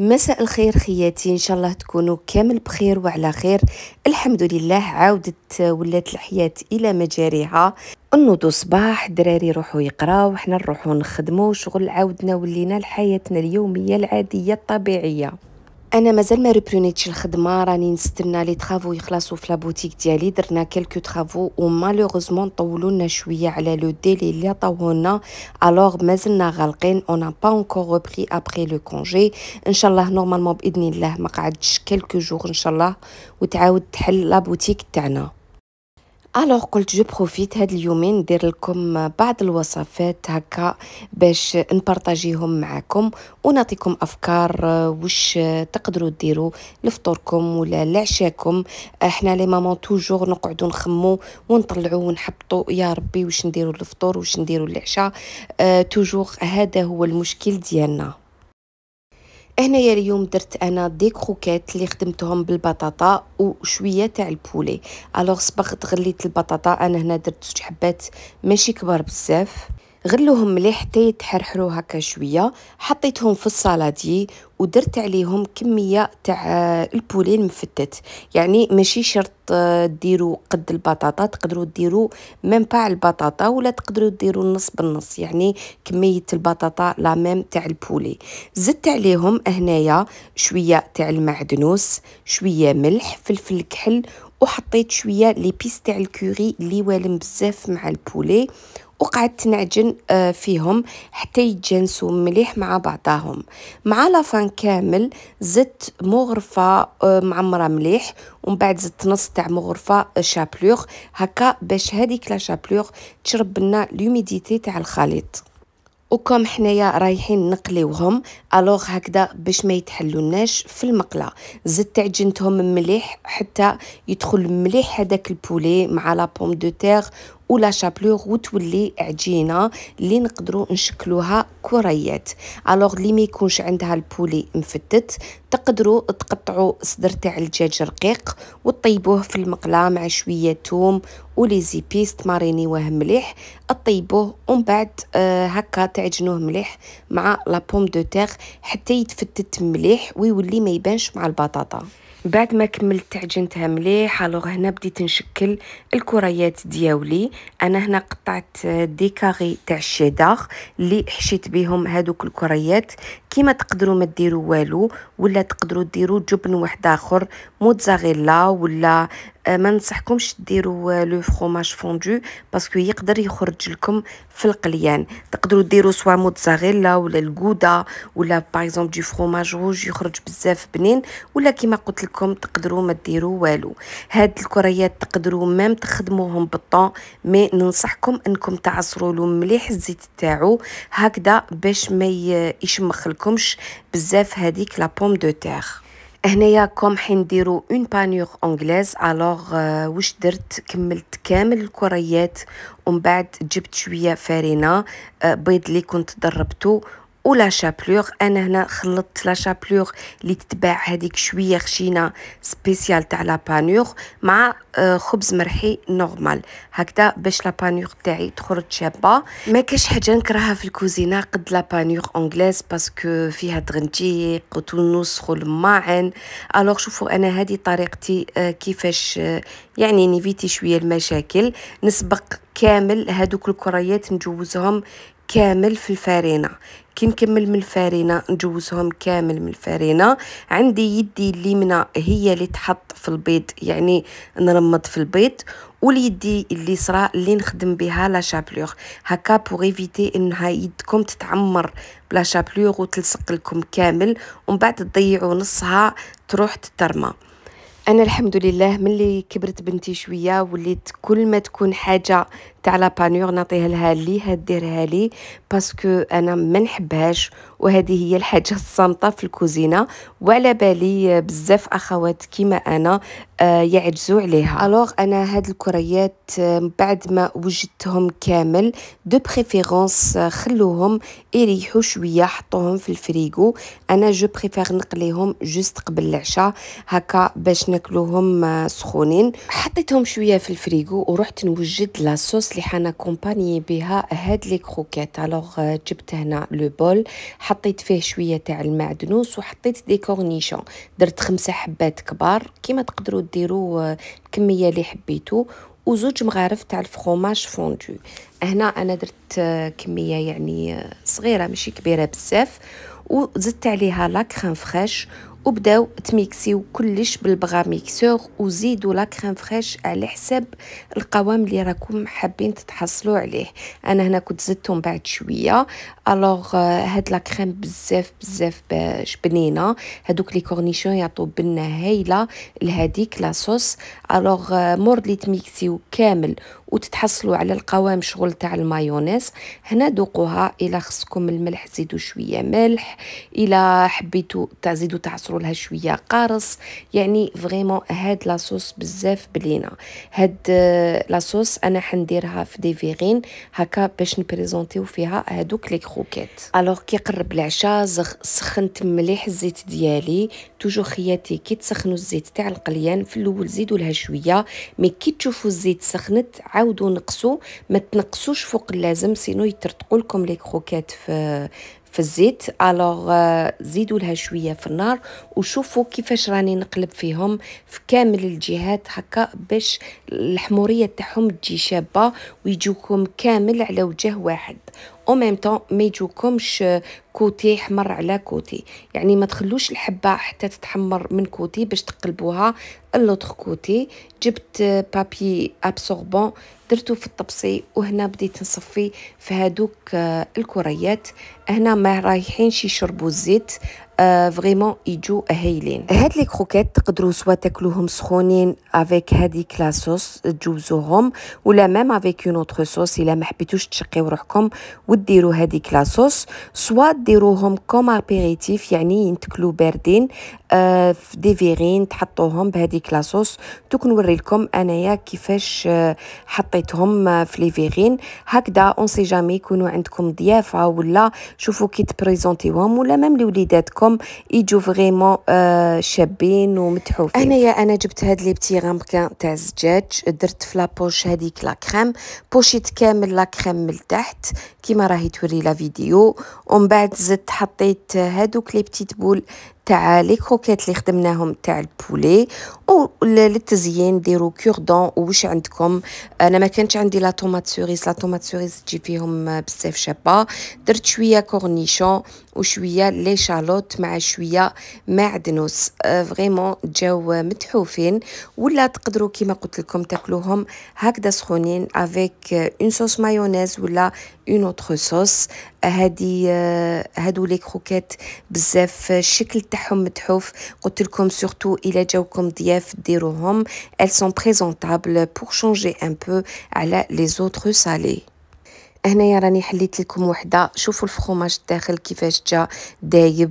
مساء الخير خياتي ان شاء الله تكونوا كامل بخير وعلى خير الحمد لله عاودت ولات الحياه الى مجاريها نوضو صباح دراري روحوا يقراو حنا نروحو نخدمو شغل عاودنا ولينا لحياتنا اليوميه العاديه الطبيعيه انا مازال ما ريبرونيتش الخدمه راني نستنى لي طرافو يخلصوا في لابوتيك ديالي درنا كلكو طرافو ومالوغوزمون طولوا لنا شويه على لو ديلي اللي عطاوه لنا الوغ مازلنا غالقين اون با اونكور ريبري ابري لو كونجي ان شاء الله نورمالمون باذن الله ما قعدش كلكو جوغ ان شاء الله وتعاود تحل لابوتيك تاعنا الوغ قلت جو بروفيت هاد اليومين ندير لكم بعض الوصفات هكا باش نبارطاجيهم معاكم ونعطيكم افكار آه، واش تقدروا ديروا لفطوركم ولا لعشاكم احنا آه، لي مامون توجور نقعدوا نخمو ونطلعوا ونحبطوا يا ربي واش نديروا للفطور واش نديروا للعشاء اه توجور هذا هو المشكل ديالنا هنايا اليوم درت انا دي كروكيت اللي خدمتهم بالبطاطا وشويه تاع البولي الوغ صبغت غليت البطاطا انا هنا درت زوج حبات ماشي كبار بزاف غلوهم مليح حتى يتحرحروا هكا شويه حطيتهم في الصالادي ودرت عليهم كميه تاع آه، البولي المفتت يعني ماشي شرط آه، ديروا قد البطاطا تقدروا ديروا ميم باع البطاطا ولا تقدروا ديروا النص بالنص يعني كميه البطاطا لا ميم تاع البولي زدت عليهم هنايا شويه تاع المعدنوس شويه ملح فلفل كحل وحطيت شويه ليبيس تاع الكوري اللي والم بزاف مع البولي وقعدت نعجن آه، فيهم حتى يتجانسوا مليح مع بعضهم مع لافان كامل زدت مغرفة آه، معمرة مليح ومن بعد زدت نص تاع مغرفة آه، شابلوغ هكا باش هذيك لا شابلوغ تشرب لنا لوميديتي تاع الخليط وكم حنايا رايحين نقليوهم الوغ هكذا باش ما يتحلوناش في المقله زدت عجنتهم مليح حتى يدخل مليح هذاك البولي مع لا بوم دو تيغ ولا شابلور وتولي عجينه اللي نقدروا نشكلوها كريات الوغ اللي ما يكونش عندها البولي مفتت تقدروا تقطعوا صدر تاع الدجاج رقيق وطيبوه في المقله مع شويه توم ولي زيبيس تمارينيوه مليح طيبوه ومن بعد آه هكا تعجنوه مليح مع لا بوم دو تيغ حتى يتفتت مليح ويولي ما يبانش مع البطاطا بعد ما كملت عجنتها مليح الوغ هنا بديت نشكل الكريات دياولي انا هنا قطعت دي كاغي تاع الشيدار اللي حشيت بهم هادوك الكريات كيما تقدروا ما ديروا والو ولا تقدروا ديروا جبن واحد اخر موتزاريلا ولا آه، ما ننصحكمش ديروا آه، لو فروماج فوندو باسكو يقدر يخرج لكم في القليان تقدروا ديروا سوا موتزاريلا ولا الكودا ولا باغ اكزومبل دي فروماج روج يخرج بزاف بنين ولا كيما قلت لكم تقدروا ما ديروا والو هاد الكريات تقدروا مام تخدموهم بالطون مي ننصحكم انكم تعصروا له مليح الزيت تاعو هكذا باش ما يشمخ لكمش بزاف هذيك لا بوم دو تيغ هنايا كوم نديرو اون بانيوغ انجليز الوغ آه، واش درت كملت كامل الكريات ومن بعد جبت شويه فارينه آه، بيض اللي كنت ضربته ولا شابلور انا هنا خلطت لا شابلور اللي تتباع هذيك شويه خشينه سبيسيال تاع لا بانور مع آه، خبز مرحي نورمال هكذا باش لا بانور تاعي تخرج شابه ما كاش حاجه نكرهها في الكوزينه قد لا بانور انجليز باسكو فيها تغنتيق وتونس الماعن الوغ شوفوا انا هذه طريقتي آه، كيفاش آه، يعني نيفيتي شويه المشاكل نسبق كامل هادوك الكريات نجوزهم كامل في الفارينه كي نكمل من الفارينه نجوزهم كامل من الفارينه عندي يدي اليمنى هي اللي تحط في البيض يعني نرمض في البيض واليدي اليسرى اللي نخدم بها لا شابلوغ هكا بوغ ايفيتي انها يدكم تتعمر بلا شابلوغ وتلصق لكم كامل ومن بعد تضيعوا نصها تروح تترمى انا الحمد لله ملي كبرت بنتي شويه وليت كل ما تكون حاجه تاع لا بانور نعطيها لها لي هديرها لي باسكو انا ما نحبهاش وهذه هي الحاجه الصامته في الكوزينه وعلى بالي بزاف اخوات كيما انا آه، يعجزوا عليها الوغ انا هاد الكريات آه، بعد ما وجدتهم كامل دو بريفيرونس آه، خلوهم يريحوا شويه حطوهم في الفريغو انا جو بريفير نقليهم جوست قبل العشاء هكا باش ناكلوهم سخونين حطيتهم شويه في الفريغو ورحت نوجد لا صوص الصوص اللي كومباني بها هاد لي كروكيت الوغ euh, جبت هنا لو بول حطيت فيه شويه تاع المعدنوس وحطيت دي كورنيشون درت خمسه حبات كبار كيما تقدروا ديروا آه، الكميه اللي حبيتو وزوج مغارف تاع الفروماج فوندو هنا انا درت آه، كميه يعني آه، صغيره ماشي كبيره بزاف وزدت عليها لا كريم فريش وبداو تميكسيو كلش بالبغا ميكسور وزيدوا لا كريم فريش على حساب القوام اللي راكم حابين تتحصلوا عليه انا هنا كنت زدتهم بعد شويه الوغ آه، هاد لا كريم بزاف بزاف باش بنينه هادوك لي كورنيشون يعطوا بنه هايله لهاديك لا صوص الوغ آه، مور لي تميكسيو كامل وتتحصلوا على القوام شغل تاع المايونيز هنا ذوقوها الا خصكم الملح زيدوا شويه ملح الا حبيتوا تزيدوا تعصروا لها شويه قارص يعني فريمون هاد لاصوص بزاف بلينا هاد آه، لاصوص انا حنديرها في دي فيغين هكا باش نبريزونتيو فيها هادوك لي كروكيت الوغ كي قرب العشاء سخنت مليح الزيت ديالي توجو خياتي كي تسخنوا الزيت تاع القليان في الاول زيدوا لها شويه مي كي تشوفوا الزيت سخنت عاودوا نقصوا ما تنقصوش فوق اللازم سينو يترتقوا لكم لي كروكيت في في الزيت الوغ آه، زيدوا لها شويه في النار وشوفوا كيفاش راني نقلب فيهم في كامل الجهات هكا باش الحموريه تاعهم تجي شابه ويجوكم كامل على وجه واحد او ميم طون ما يجوكمش آه، كوتي حمر على كوتي يعني ما تخلوش الحبه حتى تتحمر من كوتي باش تقلبوها لوتر كوتي جبت آه، بابي ابسوربون درتو في الطبسي وهنا بديت نصفي في هادوك آه، الكريات هنا ما رايحينش يشربوا الزيت فريمون يجو هايلين هاد لي كروكيت تقدروا سوا تاكلوهم سخونين افيك هادي كلاصوص تجوزوهم ولا ميم افيك اون اوتر صوص الا ما حبيتوش تشقيو روحكم وديروا هادي كلاصوص سوا ديروهم كوم ابيريتيف يعني ينتكلو باردين آه، في دي فيغين تحطوهم بهذيك لاصوص دوك نوري لكم انايا كيفاش آه، حطيتهم آه، في لي فيغين هكذا اون سي جامي يكونوا عندكم ضيافه ولا شوفوا كي تبريزونتيوهم ولا ميم لوليداتكم ديالكم يجوا فريمون آه شابين ومتحوفين يا انا جبت هاد لي بتي غامبكان تاع الزجاج درت في لابوش هذيك لا كريم بوشيت كامل لا كريم من التحت كيما راهي توري لا فيديو ومن بعد زدت حطيت هادوك لي بتيت بول تاع لي كروكيت اللي خدمناهم تاع البولي وللتزيين ديروا كوردون وش عندكم انا ما كانش عندي لا طوماط سوريس لا طوماط سوريس تجي فيهم بزاف شابه درت شويه كورنيشون وشويه لي شالوت مع شويه معدنوس أه، فريمون جاو متحوفين ولا تقدروا كيما قلت لكم تاكلوهم هكذا سخونين افيك اون صوص مايونيز ولا اون اوتر صوص هادي آه، هادو لي كروكيت بزاف آه، الشكل تاعهم متحوف قلت لكم سورتو الى جاوكم ضياف ديروهم ال سون بريزونطابل بور شونجي ان بو على لي زوتر سالي هنايا راني حليت لكم وحده شوفوا الفخوماج الداخل كيفاش جا دايب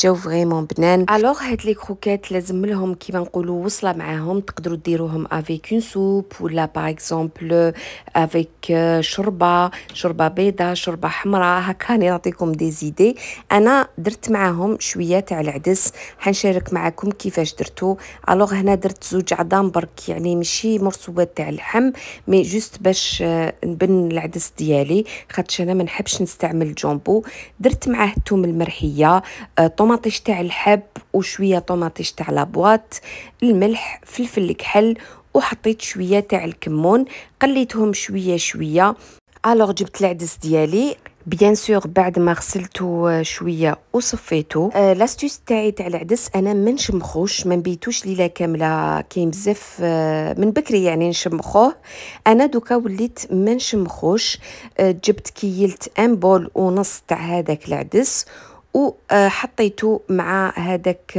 جو فريمون بنان الوغ هاد لي كروكيت لازم لهم كيما نقولوا وصله معاهم تقدروا ديروهم افيك اون سوب ولا باغ اكزومبل افيك شوربه شوربه بيضاء شوربه حمراء هكا نعطيكم دي زيدي انا درت معاهم شويه تاع العدس حنشارك معكم كيفاش درتو الوغ هنا درت زوج عظام برك يعني ماشي مرسوبات تاع اللحم مي جوست باش آه، نبن العدس ديالي خاطش انا ما نحبش نستعمل جومبو درت معاه الثوم المرحيه طوماطيش تاع الحب وشويه طوماطيش تاع لابواط الملح فلفل كحل وحطيت شويه تاع الكمون قليتهم شويه شويه الوغ جبت العدس ديالي بيان سور بعد ما غسلته شويه وصفيته آه euh، لاستيس تاعي تاع العدس انا ما نشمخوش ما نبيتوش ليله كامله كاين بزاف آه من بكري يعني نشمخوه انا دوكا وليت ما نشمخوش آه جبت كيلت ان بول ونص تاع هذاك العدس وحطيته مع هذاك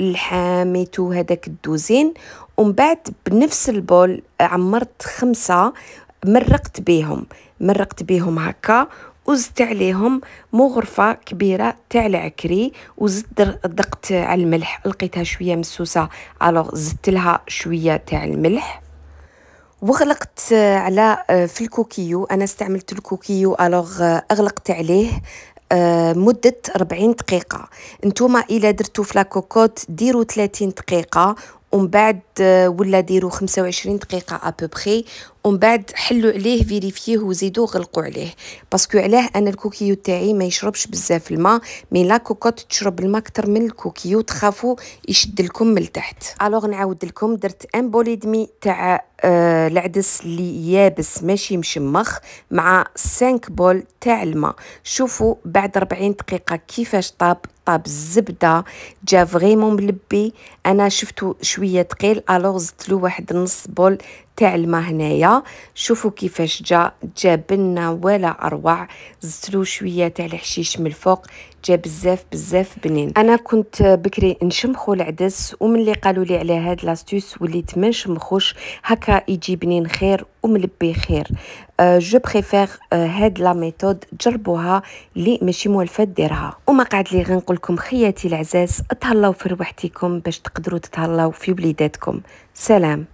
الحامض آه، وهذاك الدوزين ومن بعد بنفس البول عمرت خمسة مرقت بيهم مرقت بيهم هكا وزدت عليهم مغرفة كبيرة تاع العكري وزدت دقت على الملح لقيتها شوية مسوسة الوغ زدت لها شوية تاع الملح وغلقت على آه، في الكوكيو انا استعملت الكوكيو الوغ آه، اغلقت عليه آه، مدة 40 دقيقة انتوما إلا درتو فلاكوكوت ديروا 30 دقيقة ومن بعد آه، ولا ديروا 25 دقيقه ابوبخي ومن بعد حلو عليه فيريفييه وزيدو غلقو عليه باسكو علاه انا الكوكيو تاعي ما يشربش بزاف الماء مي لا كوكوت تشرب الماء اكثر من الكوكيو تخافو يشد لكم من التحت الوغ نعاود لكم درت ان بولي دمي تاع آه العدس اللي يابس ماشي مشمخ مع 5 بول تاع الماء شوفوا بعد 40 دقيقه كيفاش طاب طاب الزبده جا فريمون ملبي انا شفتو شويه ثقيل الوغ زدت له واحد نص بول تاع الما هنايا شوفوا كيفاش جا جا بنه ولا اروع زدت له شويه تاع الحشيش من الفوق جا بزاف بزاف بنين انا كنت بكري نشمخو العدس ومن اللي قالوا لي على هاد لاستيس وليت ما نشمخوش هكا يجي بنين خير وملبي خير أه، جو بريفير أه، هاد لا ميثود جربوها لي ماشي موالفه ديرها وما قعد لي نقول لكم خياتي العزاز تهلاو في روحتكم باش تقدروا تتهلاو في وليداتكم سلام